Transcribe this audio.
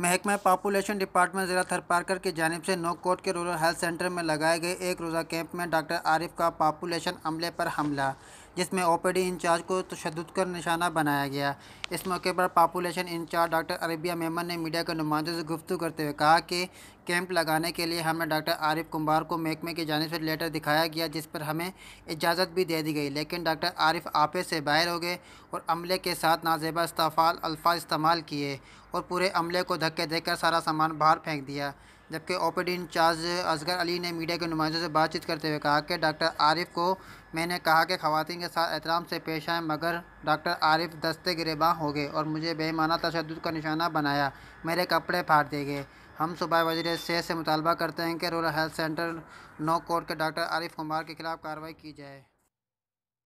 महकमा population department ज़िला थरपारकर की जानब से नोकोट के रूरल हेल्थ सेंटर में लगाए गए एक रोज़ा कैंप में डॉक्टर आरिफ का पापुलेशन अमले पर हमला जिसमें डी इंचार्ज को तशद तो का निशाना बनाया गया इस मौके पर population incharge doctor Arbia Memon ने मीडिया के नुमाइंदों से गुफ्तु करते हुए कहा कि कैंप लगाने के लिए हमें डॉक्टर आरिफ कुमार को महकमे की जानब से लेटर दिखाया गया जिस पर हमें इजाज़त भी दे दी गई लेकिन डॉक्टर आरिफ आपे से बाहर हो गए और अमले के साथ नाजेबा इस्तफ़ाल अल्फाज इस्तेमाल किए और पूरे अमले को धक्के देकर सारा सामान बाहर फेंक दिया जबकि ओपीडी इंचार्ज असगर अली ने मीडिया के नुमाइंदों से बातचीत करते हुए कहा कि डॉक्टर आरिफ को मैंने कहा कि खातन के साथ एहतराम से पेश आए मगर डॉक्टर आरिफ दस्ते गिरबाँ हो गए और मुझे बेमाना तशद का निशाना बनाया मेरे कपड़े फाड़ दिए गए हम सुबह वजीर सेहत से मुतालबा करते हैं कि rural health centre Naukot के डॉक्टर आरिफ कुमार के खिलाफ कार्रवाई की जाए